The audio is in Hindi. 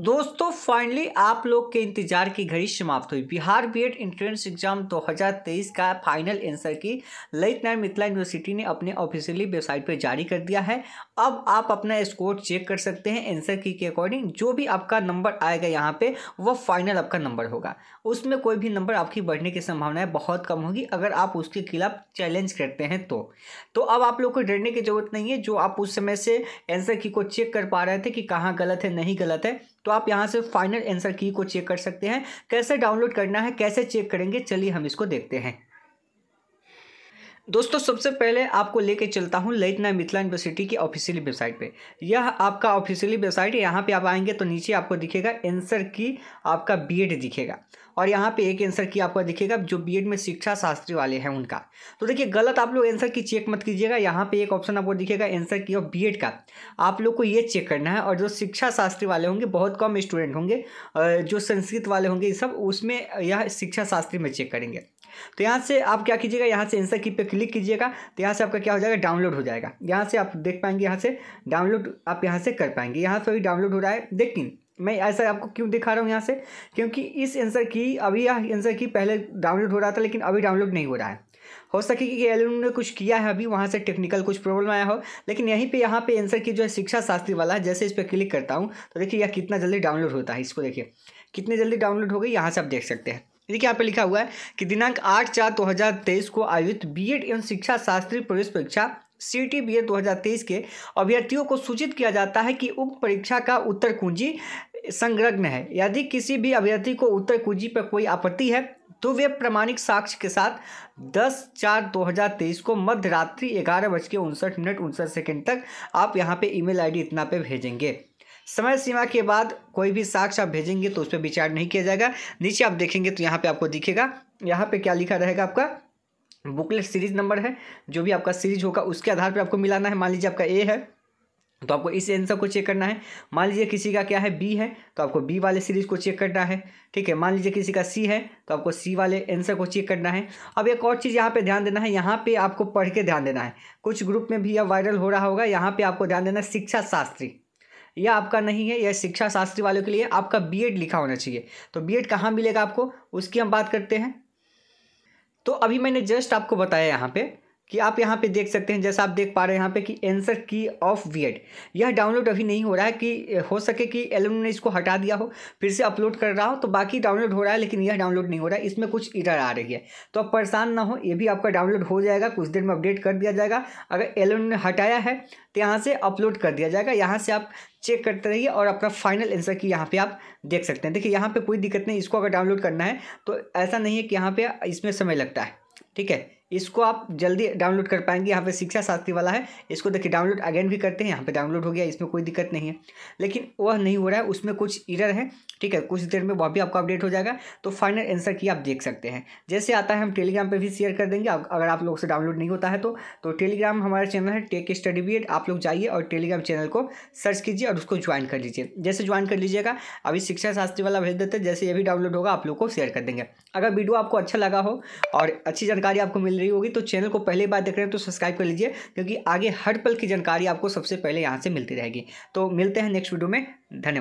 दोस्तों फाइनली आप लोग के इंतजार की घड़ी समाप्त हुई बिहार बीएड एंट्रेंस एग्जाम 2023 का फाइनल आंसर की ललित नारायण मिथिला यूनिवर्सिटी ने अपने ऑफिशियली वेबसाइट पर जारी कर दिया है अब आप अपना स्कोर चेक कर सकते हैं आंसर की के अकॉर्डिंग जो भी आपका नंबर आएगा यहाँ पे वह फाइनल आपका नंबर होगा उसमें कोई भी नंबर आपकी बढ़ने की संभावनाएं बहुत कम होगी अगर आप उसके खिलाफ चैलेंज करते हैं तो तो अब आप लोग को डरने की जरूरत नहीं है जो आप उस समय से आंसर की को चेक कर पा रहे थे कि कहाँ गलत है नहीं गलत है तो आप यहाँ से फाइनल आंसर की को चेक कर सकते हैं कैसे डाउनलोड करना है कैसे चेक करेंगे चलिए हम इसको देखते हैं दोस्तों सबसे पहले आपको लेके चलता हूँ ललितना मिथिला यूनिवर्सिटी की ऑफिशियल वेबसाइट पे यह आपका ऑफिशियली वेबसाइट है यहाँ पे आप आएंगे तो नीचे आपको दिखेगा एंसर की आपका बीएड दिखेगा और यहाँ पे एक आंसर की आपको दिखेगा जो बीएड में शिक्षा शास्त्री वाले हैं उनका तो देखिए गलत आप लोग आंसर की चेक मत कीजिएगा यहाँ पे एक ऑप्शन आपको दिखेगा आंसर की और बीएड का आप लोग को ये चेक करना है और जो शिक्षा शास्त्री वाले होंगे बहुत कम स्टूडेंट होंगे जो संस्कृत वाले होंगे ये सब उसमें यह शिक्षा शास्त्री में चेक करेंगे तो यहाँ से आप क्या कीजिएगा यहाँ से आंसर की पे क्लिक कीजिएगा तो यहाँ से आपका क्या हो जाएगा डाउनलोड हो जाएगा यहाँ से आप देख पाएंगे यहाँ से डाउनलोड आप यहाँ से कर पाएंगे यहाँ से अभी डाउनलोड हो रहा है लेकिन मैं ऐसा आपको क्यों दिखा रहा हूँ यहाँ से क्योंकि इस आंसर की अभी यह आंसर की पहले डाउनलोड हो रहा था लेकिन अभी डाउनलोड नहीं हो रहा है हो सके कि एल ने कुछ किया है अभी वहाँ से टेक्निकल कुछ प्रॉब्लम आया हो लेकिन यहीं पे यहाँ पे आंसर की जो है शिक्षा शास्त्री वाला है जैसे इस पर क्लिक करता हूँ तो देखिए यह कितना जल्दी डाउनलोड होता है इसको देखिए कितनी जल्दी डाउनलोड हो गई यहाँ से आप देख सकते हैं देखिए यहाँ पे लिखा हुआ है कि दिनांक आठ चार दो हज़ार तेईस को आयोजित बीएड एवं शिक्षा शास्त्री प्रवेश परीक्षा सी टी बी दो हज़ार तेईस के अभ्यर्थियों को सूचित किया जाता है कि उक्त परीक्षा का उत्तर कुंजी संलग्न है यदि किसी भी अभ्यर्थी को उत्तर कुंजी पर कोई आपत्ति है तो वे प्रमाणिक साक्ष्य के साथ 10 चार 2023 को मध्य रात्रि ग्यारह बज के उनसठ मिनट उनसठ सेकेंड तक आप यहाँ पे ईमेल आईडी इतना पे भेजेंगे समय सीमा के बाद कोई भी साक्ष्य आप भेजेंगे तो उस पर विचार नहीं किया जाएगा नीचे आप देखेंगे तो यहाँ पे आपको दिखेगा यहाँ पे क्या लिखा रहेगा आपका बुकलेट सीरीज नंबर है जो भी आपका सीरीज होगा उसके आधार पर आपको मिलाना है मान लीजिए आपका ए है तो आपको इस आंसर को चेक करना है मान लीजिए किसी का क्या है बी है तो आपको बी वाले सीरीज को चेक करना है ठीक है मान लीजिए किसी का सी है तो आपको सी वाले आंसर को चेक करना है अब एक और चीज़ यहाँ पे ध्यान देना है यहाँ पे आपको पढ़ के ध्यान देना है कुछ ग्रुप में भी यह वायरल हो रहा होगा यहाँ पे आपको ध्यान देना है शिक्षा शास्त्री यह आपका नहीं है यह शिक्षा शास्त्री वालों के लिए आपका बीएड लिखा होना चाहिए तो बीएड कहाँ मिलेगा आपको उसकी हम बात करते हैं तो अभी मैंने जस्ट आपको बताया यहाँ पे कि आप यहाँ पे देख सकते हैं जैसा आप देख पा रहे हैं यहाँ पे कि एंसर की ऑफ वीएड यह डाउनलोड अभी नहीं हो रहा है कि हो सके कि एलम ने इसको हटा दिया हो फिर से अपलोड कर रहा हो तो बाकी डाउनलोड हो रहा है लेकिन यह डाउनलोड नहीं हो रहा है इसमें कुछ इधर आ रही है तो आप परेशान ना हो ये भी आपका डाउनलोड हो जाएगा कुछ देर में अपडेट कर दिया जाएगा अगर एलम ने हटाया है तो यहाँ से अपलोड कर दिया जाएगा यहाँ से आप चेक करते रहिए और अपना फाइनल आंसर की यहाँ पे आप देख सकते हैं देखिए यहाँ पे कोई दिक्कत नहीं इसको अगर डाउनलोड करना है तो ऐसा नहीं है कि यहाँ पे इसमें समय लगता है ठीक है इसको आप जल्दी डाउनलोड कर पाएंगे यहाँ पे शिक्षा शास्त्री वाला है इसको देखिए डाउनलोड अगेन भी करते हैं यहाँ पे डाउनलोड हो गया इसमें कोई दिक्कत नहीं है लेकिन वह नहीं हो रहा है उसमें कुछ इरर है ठीक है कुछ देर में वह भी आपको अपडेट हो जाएगा तो फाइनल आंसर की आप देख सकते हैं जैसे आता है हम टेलीग्राम पर भी शेयर कर देंगे अगर आप लोग से डाउनलोड नहीं होता है तो, तो टेलीग्राम हमारा चैनल है टेक स्टडी बी आप लोग जाइए और टेलीग्राम चैनल को सर्च कीजिए और उसको ज्वाइन कर लीजिए जैसे ज्वाइन कर लीजिएगा अभी शिक्षा शास्त्री वाला भेज देते हैं जैसे ये भी डाउनलोड होगा आप लोग को शेयर कर देंगे अगर वीडियो आपको अच्छा लगा हो और अच्छी जानकारी आपको मिल रही होगी तो चैनल को पहली बार देख रहे हैं तो सब्सक्राइब कर लीजिए क्योंकि आगे हर पल की जानकारी आपको सबसे पहले यहाँ से मिलती रहेगी तो मिलते हैं नेक्स्ट वीडियो में धन्यवाद